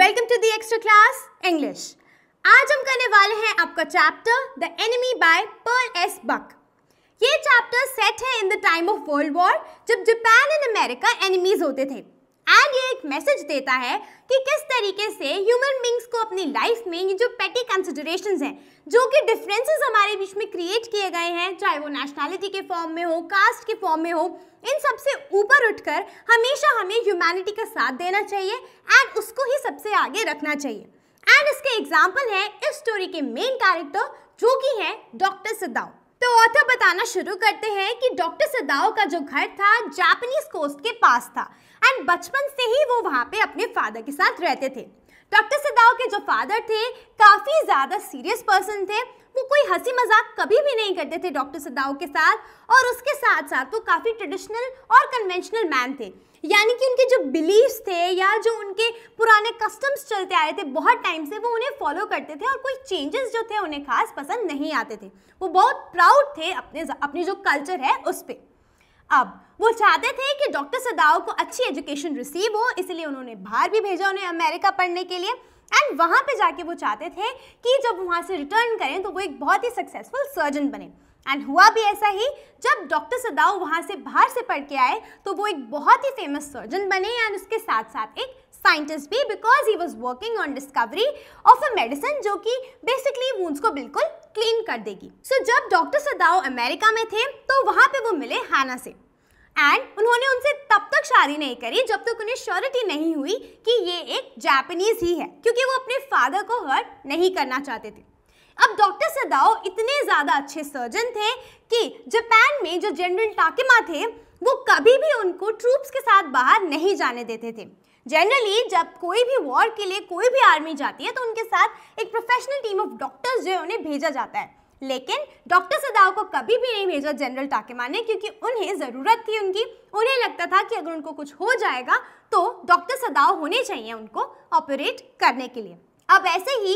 Welcome to the extra class English आज हम करने वाले हैं आपका chapter the enemy by Pearl S Buck ये चैप्टर सेट है in the time of World War जब जापान एंड अमेरिका एनिमीज होते थे एंड ये एक मैसेज देता है कि किस तरीके से ह्यूमन बींग्स को अपनी लाइफ में ये जो पेटी कंसिडरेशन हैं जो कि डिफरेंसेस हमारे बीच में क्रिएट किए गए हैं चाहे वो नेशनैलिटी के फॉर्म में हो कास्ट के फॉर्म में हो इन सबसे ऊपर उठकर हमेशा हमें ह्यूमैनिटी का साथ देना चाहिए एंड उसको ही सबसे आगे रखना चाहिए एंड इसके एग्जाम्पल है इस स्टोरी के मेन कैरेक्टर जो कि हैं डॉक्टर सिद्धाओ तो ऑथर बताना शुरू करते हैं कि डॉक्टर सिद्धाओ का जो घर था जापानीज कोस्ट के पास था एंड बचपन से ही वो वहाँ पे अपने फादर के साथ रहते थे डॉक्टर सिद्धाओ के जो फादर थे काफ़ी ज़्यादा सीरियस पर्सन थे वो कोई हंसी मजाक कभी भी नहीं करते थे डॉक्टर सिद्धाओ के साथ और उसके साथ साथ वो काफ़ी ट्रेडिशनल और कन्वेंशनल मैन थे यानी कि उनके जो बिलीव्स थे या जो उनके पुराने कस्टम्स चलते आ रहे थे बहुत टाइम से वो उन्हें फॉलो करते थे और कोई चेंजेस जो थे उन्हें खास पसंद नहीं आते थे वो बहुत प्राउड थे अपने अपनी जो कल्चर है उस पर अब वो चाहते थे कि डॉक्टर सदाओ को अच्छी एजुकेशन रिसीव हो इसलिए उन्होंने बाहर भी भेजा उन्हें अमेरिका पढ़ने के लिए एंड वहाँ पे जाके वो चाहते थे कि जब वहाँ से रिटर्न करें तो वो एक बहुत ही सक्सेसफुल सर्जन बने एंड हुआ भी ऐसा ही जब डॉक्टर सदाओ वहाँ से बाहर से पढ़ के आए तो वो एक बहुत ही फेमस सर्जन बने एंड उसके साथ साथ एक साइंटिस्ट भी because he was working on discovery of a medicine जो कि बेसिकली वूंस को बिल्कुल क्लीन कर देगी सो so, जब डॉक्टर सदाओ अमेरिका में थे तो वहाँ पे वो मिले हैना से एंड उन्होंने उनसे तब तक शादी नहीं करी जब तक उन्हें श्योरिटी नहीं हुई कि ये एक जापानीज ही है क्योंकि वो अपने फादर को हर्ट नहीं करना चाहते थे अब डॉक्टर सदाओ इतने ज़्यादा अच्छे सर्जन थे कि जापान में जो जनरल टाकेमा थे वो कभी भी उनको ट्रूप्स के साथ बाहर नहीं जाने देते थे जनरली जब कोई भी वॉर के लिए कोई भी आर्मी जाती है तो उनके साथ एक प्रोफेशनल टीम ऑफ डॉक्टर्स जो है उन्हें भेजा जाता है लेकिन डॉक्टर सदाव को कभी भी नहीं भेजा जनरल टाकेमा ने क्योंकि उन्हें ज़रूरत थी उनकी उन्हें लगता था कि अगर उनको कुछ हो जाएगा तो डॉक्टर सदाव होने चाहिए उनको ऑपरेट करने के लिए अब ऐसे ही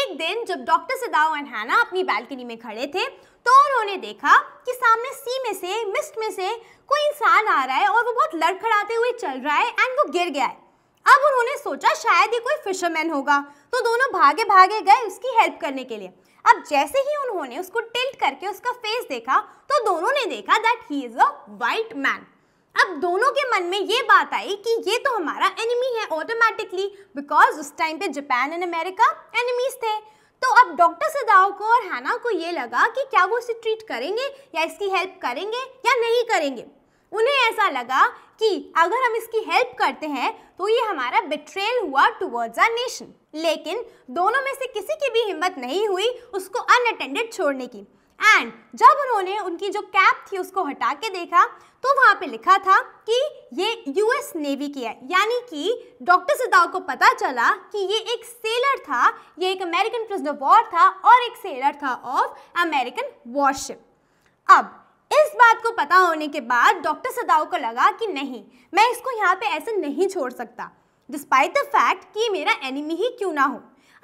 एक दिन जब डॉक्टर सदाव एंड हैना अपनी बालकनी में खड़े थे तो उन्होंने देखा कि सामने सी में से मिस्ट में से कोई इंसान आ रहा है और वो बहुत लड़खड़ाते हुए चल रहा है एंड वो गिर गया है अब उन्होंने सोचा शायद ये कोई फिशरमैन होगा तो दोनों भागे भागे गए उसकी हेल्प करने के लिए अब जैसे ही उन्होंने उसको टिल्ट करके उसका फेस देखा तो दोनों ने देखा that he is a white man अब दोनों के मन में ये बात आई कि ये तो हमारा एनिमी है ऑटोमेटिकली बिकॉज उस टाइम पे जापान एंड अमेरिका एनिमीज थे तो अब डॉक्टर सदाओ को और हैना को ये लगा कि क्या वो इसे ट्रीट करेंगे या इसकी हेल्प करेंगे या नहीं करेंगे उन्हें ऐसा लगा कि अगर हम इसकी हेल्प करते हैं तो ये हमारा बिट्रेल हुआ टूवर्ड्स आर नेशन लेकिन दोनों में से किसी की भी हिम्मत नहीं हुई उसको अनअटेंडेड छोड़ने की एंड जब उन्होंने उनकी जो कैप थी उसको हटा के देखा तो वहाँ पे लिखा था कि ये यूएस नेवी की है यानी कि डॉक्टर सिद्धाव को पता चला कि ये एक सेलर था ये एक अमेरिकन प्रिजनर वॉर था और एक सेलर था ऑफ अमेरिकन वॉरशिप अब इस बात को पता होने के बाद डॉक्टर सदाओ को लगा कि नहीं मैं इसको यहाँ पे ऐसे नहीं छोड़ सकता डिस्पाइट द फैक्ट कि मेरा एनिमी ही क्यों ना हो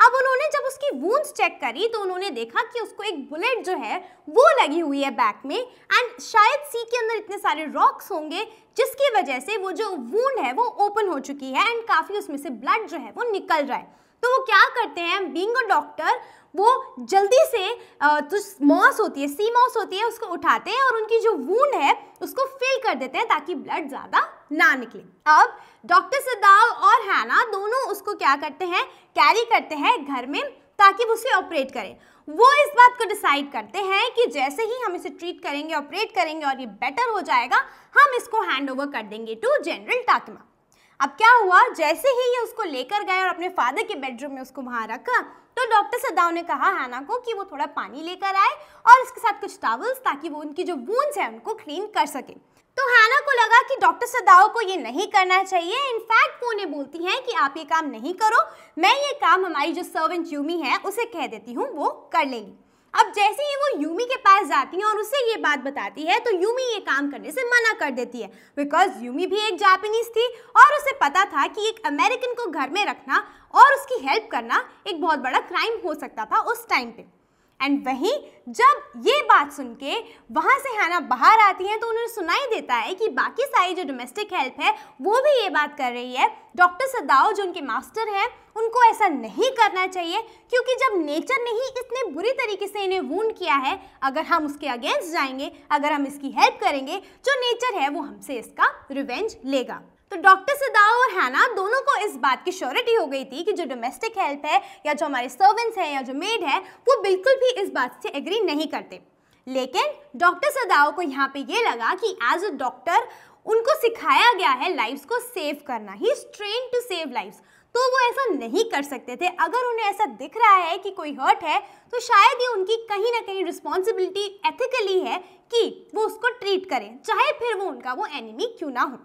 अब उन्होंने जब उसकी वूंड्स चेक करी तो उन्होंने देखा कि उसको एक बुलेट जो है वो लगी हुई है बैक में एंड शायद सी के अंदर इतने सारे रॉक्स होंगे जिसकी वजह से वो जो वूंड है वो ओपन हो चुकी है एंड काफ़ी उसमें से ब्लड जो है वो निकल रहा है तो वो क्या करते हैं बींग डॉक्टर वो जल्दी से जो तो मॉस होती है सी मॉस होती है उसको उठाते हैं और उनकी जो वूंड है उसको फिल कर देते हैं ताकि ब्लड ज़्यादा ना निकले अब डॉक्टर सिद्धाव और हैना दोनों उसको क्या करते हैं कैरी करते हैं घर में ताकि वो उसे ऑपरेट करें वो इस बात को डिसाइड करते हैं कि जैसे ही हम इसे ट्रीट करेंगे ऑपरेट करेंगे और ये बेटर हो जाएगा हम इसको हैंड ओवर कर देंगे टू जनरल टाकमा अब क्या हुआ जैसे ही ये उसको लेकर गए और अपने फादर के बेडरूम में उसको वहाँ रखा तो डॉक्टर सदाव ने कहा हैना को कि वो थोड़ा पानी लेकर आए और उसके साथ कुछ टावल्स ताकि वो उनकी जो वूंस हैं उनको क्लीन कर सके तो हैना को लगा कि डॉक्टर सदाओ को ये नहीं करना चाहिए इनफैक्ट वो उन्हें बोलती हैं कि आप ये काम नहीं करो मैं ये काम हमारी जो सर्वेंट यूमी है उसे कह देती हूँ वो कर लेगी अब जैसे ही वो यूमी के पास जाती है और उसे ये बात बताती है तो यूमी ये काम करने से मना कर देती है बिकॉज यूमी भी एक जापानीज थी और उसे पता था कि एक अमेरिकन को घर में रखना और उसकी हेल्प करना एक बहुत बड़ा क्राइम हो सकता था उस टाइम पे एंड वहीं जब ये बात सुन के वहाँ से हैना बाहर आती हैं तो उन्हें सुनाई देता है कि बाकी सारी जो डोमेस्टिक हेल्प है वो भी ये बात कर रही है डॉक्टर सदाओ जो उनके मास्टर हैं उनको ऐसा नहीं करना चाहिए क्योंकि जब नेचर ने ही इतने बुरी तरीके से इन्हें वूंड किया है अगर हम उसके अगेंस्ट जाएंगे अगर हम इसकी हेल्प करेंगे जो नेचर है वो हमसे इसका रिवेंज लेगा तो डॉक्टर सिदाओ और हैना दोनों को इस बात की श्योरिटी हो गई थी कि जो डोमेस्टिक हेल्प है या जो हमारे सर्वेंट्स हैं या जो मेड है वो बिल्कुल भी इस बात से एग्री नहीं करते लेकिन डॉक्टर सदाओ को यहाँ पे ये लगा कि एज अ डॉक्टर उनको सिखाया गया है लाइफ्स को सेव करना ही स्ट्रेन टू सेव लाइफ्स तो वो ऐसा नहीं कर सकते थे अगर उन्हें ऐसा दिख रहा है कि कोई हर्ट है तो शायद ये उनकी कहीं ना कहीं रिस्पॉन्सिबिलिटी एथिकली है कि वो उसको ट्रीट करें चाहे फिर वो उनका वो एनिमी क्यों ना हो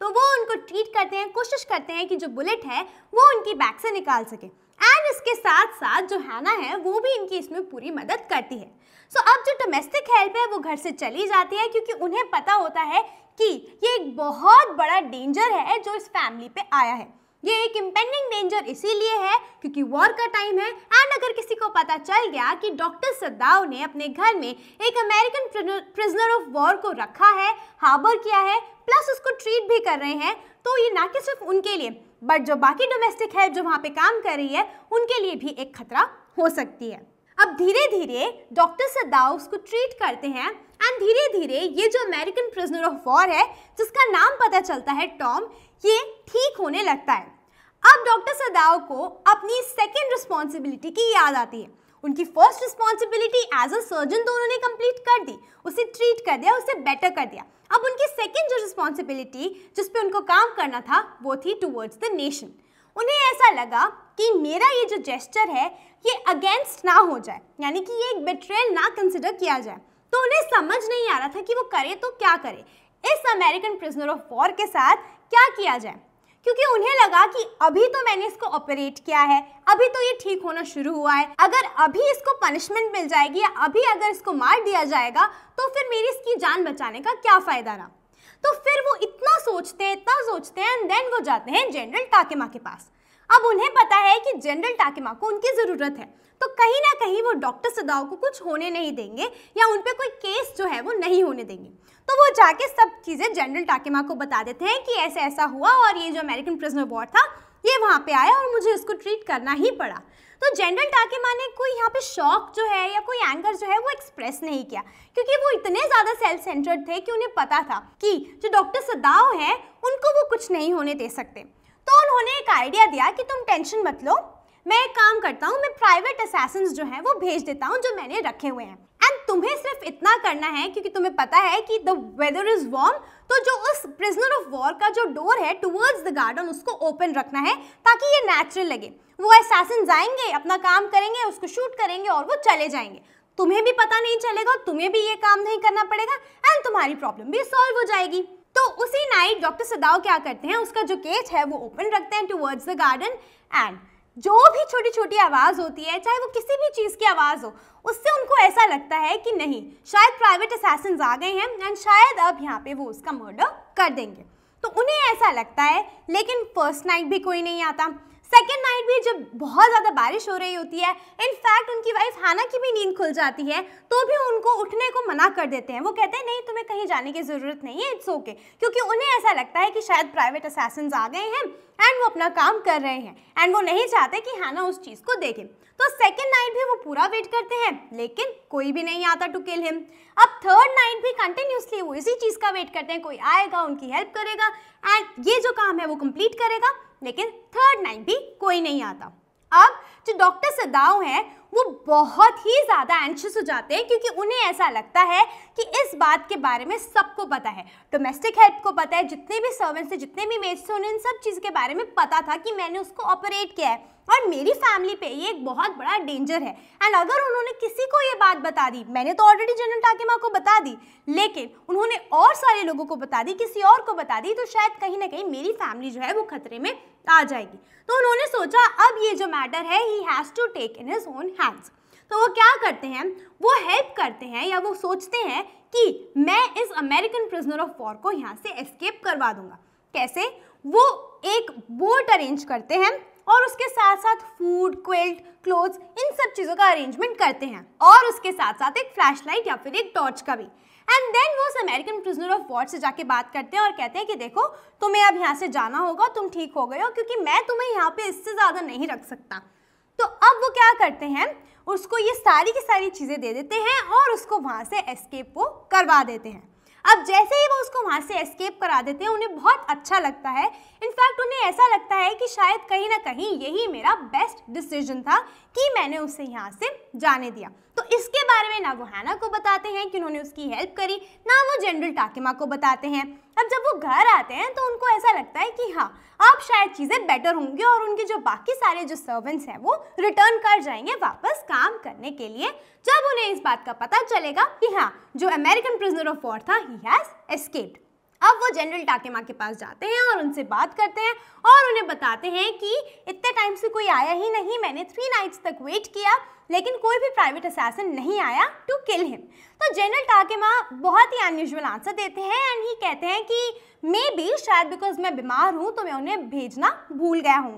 तो वो उनको ट्रीट करते हैं कोशिश करते हैं कि जो बुलेट है वो उनकी बैक से निकाल सके एंड इसके साथ साथ जो हैना है वो भी इनकी इसमें पूरी मदद करती है सो so, अब जो डोमेस्टिक हेल्प है वो घर से चली जाती है क्योंकि उन्हें पता होता है कि ये एक बहुत बड़ा डेंजर है जो इस फैमिली पे आया है ये एक इम्पेंडिंग डेंजर इसीलिए है क्योंकि वॉर का टाइम है एंड अगर किसी को पता चल गया कि डॉक्टर सद्दाव ने अपने घर में एक अमेरिकन प्रिजनर ऑफ वॉर को रखा है हार्बर किया है प्लस उसको ट्रीट भी कर रहे हैं तो ये ना कि सिर्फ उनके लिए बट जो बाकी डोमेस्टिक हेल्प जो वहाँ पे काम कर रही है उनके लिए भी एक खतरा हो सकती है अब धीरे धीरे डॉक्टर सद्दाव उसको ट्रीट करते हैं एंड धीरे धीरे ये जो अमेरिकन प्रिजनर ऑफ वॉर है जिसका नाम पता चलता है टॉम ये ठीक होने लगता है अब डॉक्टर सदाव को अपनी सेकेंड रिस्पॉन्सिबिलिटी की याद आती है उनकी first responsibility as a surgeon तो उन्होंने कंप्लीट कर दी उसे ट्रीट कर दिया उसे बेटर कर दिया अब उनकी सेकेंड जो रिस्पॉन्सिबिलिटी जिस पे उनको काम करना था वो थी टूवर्ड्स द नेशन उन्हें ऐसा लगा कि मेरा ये जो जेस्टर है ये अगेंस्ट ना हो जाए यानी कि ये एक बेट्रेल ना कंसिडर किया जाए तो उन्हें समझ नहीं आ रहा था कि वो करे तो क्या करे इस अमेरिकन प्रिजनर ऑफ वॉर के साथ क्या किया जाए क्योंकि उन्हें लगा कि अभी तो मैंने इसको ऑपरेट किया है अभी तो ये ठीक होना शुरू हुआ है अगर अभी इसको पनिशमेंट मिल जाएगी या अभी अगर इसको मार दिया जाएगा तो फिर मेरी इसकी जान बचाने का क्या फ़ायदा रहा तो फिर वो इतना सोचते हैं इतना सोचते हैं एंड देन वो जाते हैं जनरल टाकेमा के पास अब उन्हें पता है कि जनरल टाकेमा को उनकी ज़रूरत है तो कहीं ना कहीं वो डॉक्टर सदाओ को कुछ होने नहीं देंगे या उन पर कोई केस जो है वो नहीं होने देंगे तो वो जाके सब चीज़ें जनरल टाकेमा को बता देते हैं कि ऐसा ऐसा हुआ और ये जो अमेरिकन प्रिजनर वॉर था ये वहाँ पे आया और मुझे इसको ट्रीट करना ही पड़ा तो जनरल टाकेमा ने कोई यहाँ पे शौक जो है या कोई एंगर जो है वो एक्सप्रेस नहीं किया क्योंकि वो इतने ज़्यादा सेल्फ सेंटर्ड थे कि उन्हें पता था कि जो डॉक्टर सदाओ हैं उनको वो कुछ नहीं होने दे सकते तो उन्होंने एक आइडिया दिया कि तुम टेंशन मत लो मैं एक काम करता हूँ मैं प्राइवेट असैसिन जो हैं वो भेज देता हूँ जो मैंने रखे हुए हैं एंड तुम्हें सिर्फ इतना करना है क्योंकि तुम्हें पता है कि द वेदर इज वॉर्म तो जो उस प्रिजनर ऑफ वॉर का जो डोर है टूवर्ड्स द गार्डन उसको ओपन रखना है ताकि ये नेचुरल लगे वो असैसन जाएंगे अपना काम करेंगे उसको शूट करेंगे और वो चले जाएंगे तुम्हें भी पता नहीं चलेगा तुम्हें भी ये काम नहीं करना पड़ेगा एंड तुम्हारी प्रॉब्लम भी सॉल्व हो जाएगी तो उसी नाइट डॉक्टर सदाव क्या करते हैं उसका जो केज है वो ओपन रखते हैं टूवर्ड्स द गार्डन एंड जो भी छोटी छोटी आवाज़ होती है चाहे वो किसी भी चीज़ की आवाज़ हो उससे उनको ऐसा लगता है कि नहीं शायद प्राइवेट असैसन आ गए हैं एंड शायद अब यहाँ पे वो उसका मर्डर कर देंगे तो उन्हें ऐसा लगता है लेकिन फर्स्ट नाइट भी कोई नहीं आता सेकेंड नाइट भी जब बहुत ज़्यादा बारिश हो रही होती है इनफैक्ट उनकी वाइफ हाना की भी नींद खुल जाती है तो भी उनको उठने को मना कर देते हैं वो कहते हैं नहीं तुम्हें कहीं जाने की ज़रूरत नहीं है इट्स ओके okay. क्योंकि उन्हें ऐसा लगता है कि शायद प्राइवेट असैसन्स आ गए हैं एंड वो अपना काम कर रहे हैं एंड वो नहीं चाहते कि हाना उस चीज़ को देखें तो सेकेंड नाइट भी वो पूरा वेट करते हैं लेकिन कोई भी नहीं आता टू किल हिम अब थर्ड नाइट भी कंटिन्यूसली वो इसी चीज़ का वेट करते हैं कोई आएगा उनकी हेल्प करेगा एंड ये जो काम है वो कंप्लीट करेगा लेकिन थर्ड नाइन भी कोई नहीं आता अब जो डॉक्टर सदाओ हैं वो बहुत ही ज़्यादा एंशियस हो जाते हैं क्योंकि उन्हें ऐसा लगता है कि इस बात के बारे में सबको पता है डोमेस्टिक हेल्प को पता है जितने भी सर्वेंट्स थे जितने भी मेड्स थे उन्हें इन सब चीज़ के बारे में पता था कि मैंने उसको ऑपरेट किया है और मेरी फैमिली पे ये एक बहुत बड़ा डेंजर है एंड अगर उन्होंने किसी को ये बात बता दी मैंने तो ऑलरेडी जनरल टाकेमा को बता दी लेकिन उन्होंने और सारे लोगों को बता दी किसी और को बता दी तो शायद कहीं ना कहीं मेरी फैमिली जो है वो खतरे में आ जाएगी तो उन्होंने सोचा अब ये जो मैटर है he has to take in his own hands तो वो क्या करते हैं वो हेल्प करते हैं या वो सोचते हैं कि मैं इस अमेरिकन प्रिजनर ऑफ वॉर को यहाँ से एस्केप करवा दूंगा कैसे वो एक बोट अरेंज करते हैं और उसके साथ साथ फूड क्विल्ट क्लोथ्स इन सब चीज़ों का अरेंजमेंट करते हैं और उसके साथ साथ एक फ्लैशलाइट या फिर एक टॉर्च का भी एंड देन वो उस अमेरिकन प्रिजनर ऑफ वॉर से जाके बात करते हैं और कहते हैं कि देखो तुम्हें अब यहाँ से जाना होगा तुम ठीक हो गए हो क्योंकि मैं तुम्हें यहाँ पे इससे ज़्यादा नहीं रख सकता तो अब वो क्या करते हैं उसको ये सारी की सारी चीज़ें दे देते हैं और उसको वहाँ से एस्केप वो करवा देते हैं अब जैसे ही वो उसको वहाँ से एस्केप करा देते हैं उन्हें बहुत अच्छा लगता है इनफैक्ट उन्हें ऐसा लगता है कि शायद कहीं ना कहीं यही मेरा बेस्ट डिसीजन था कि मैंने उसे यहाँ से जाने दिया तो इसके बारे में ना वो हैना को बताते हैं कि उन्होंने उसकी हेल्प करी ना वो जनरल टाकिमा को बताते हैं अब जब वो घर आते हैं तो उनको ऐसा लगता है कि हाँ अब शायद चीज़ें बेटर होंगी और उनके जो बाकी सारे जो सर्वेंट्स हैं वो रिटर्न कर जाएंगे वापस काम करने के लिए जब उन्हें इस बात का पता चलेगा कि हाँ जो अमेरिकन प्रिजनर ऑफ वॉर था ही हैज़ एस्केप्ड अब वो जनरल टाकेमा के पास जाते हैं और उनसे बात करते हैं और उन्हें बताते हैं कि इतने टाइम से कोई आया ही नहीं मैंने थ्री नाइट्स तक वेट किया लेकिन कोई भी प्राइवेट असासन नहीं आया टू किल हिम तो जनरल टाकेमा बहुत ही अनयूजल आंसर देते हैं एंड ही कहते हैं कि मे बी शायद बिकॉज मैं बीमार हूँ तो मैं उन्हें भेजना भूल गया हूँ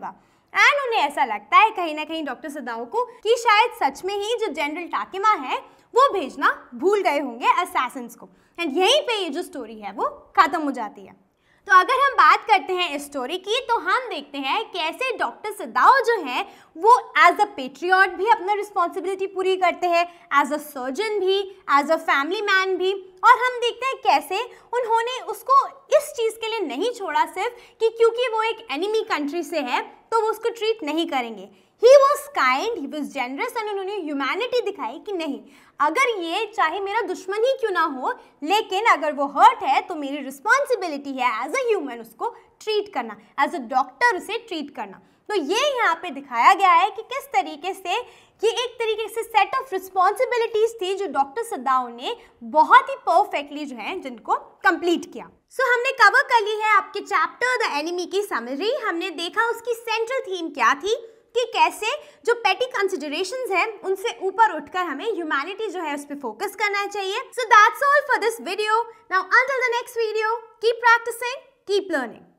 एंड उन्हें ऐसा लगता है कहीं ना कहीं डॉक्टर सदाओं को कि शायद सच में ही जो जनरल टाकिमा है वो भेजना भूल गए होंगे असैसन्स को एंड यहीं पे ये जो स्टोरी है वो ख़त्म हो जाती है तो अगर हम बात करते हैं इस स्टोरी की तो हम देखते हैं कैसे डॉक्टर सदाओ जो हैं वो एज अ पेट्रियॉट भी अपना रिस्पॉन्सिबिलिटी पूरी करते हैं एज अ सर्जन भी एज अ फैमिली मैन भी और हम देखते हैं कैसे उन्होंने उसको इस चीज़ के लिए नहीं छोड़ा सिर्फ कि क्योंकि वो एक एनिमी कंट्री से है तो वो उसको ट्रीट नहीं करेंगे he was kind he was generous and उन्होंने ह्यूमैनिटी दिखाई कि नहीं अगर ये चाहे मेरा दुश्मन ही क्यों ना हो लेकिन अगर वो हर्ट है तो मेरी रिस्पॉन्सिबिलिटी है एज अ ह्यूमन उसको ट्रीट करना एज अ डॉक्टर उसे ट्रीट करना तो ये यहाँ पे दिखाया गया है कि किस तरीके से ये एक तरीके से सेट ऑफ रिस्पॉन्सिबिलिटीज थी जो डॉक्टर सदाओ ने बहुत ही परफेक्टली जो है जिनको कंप्लीट किया सो so, हमने कवर कर ली है आपके चैप्टर द एनिमी की समरी हमने देखा उसकी सेंट्रल थीम क्या थी कि कैसे जो पेटी कंसिडरेशन हैं उनसे ऊपर उठकर हमें ह्यूमैनिटी जो है उस पर फोकस करना चाहिए so that's all for this video now until the next video keep practising keep learning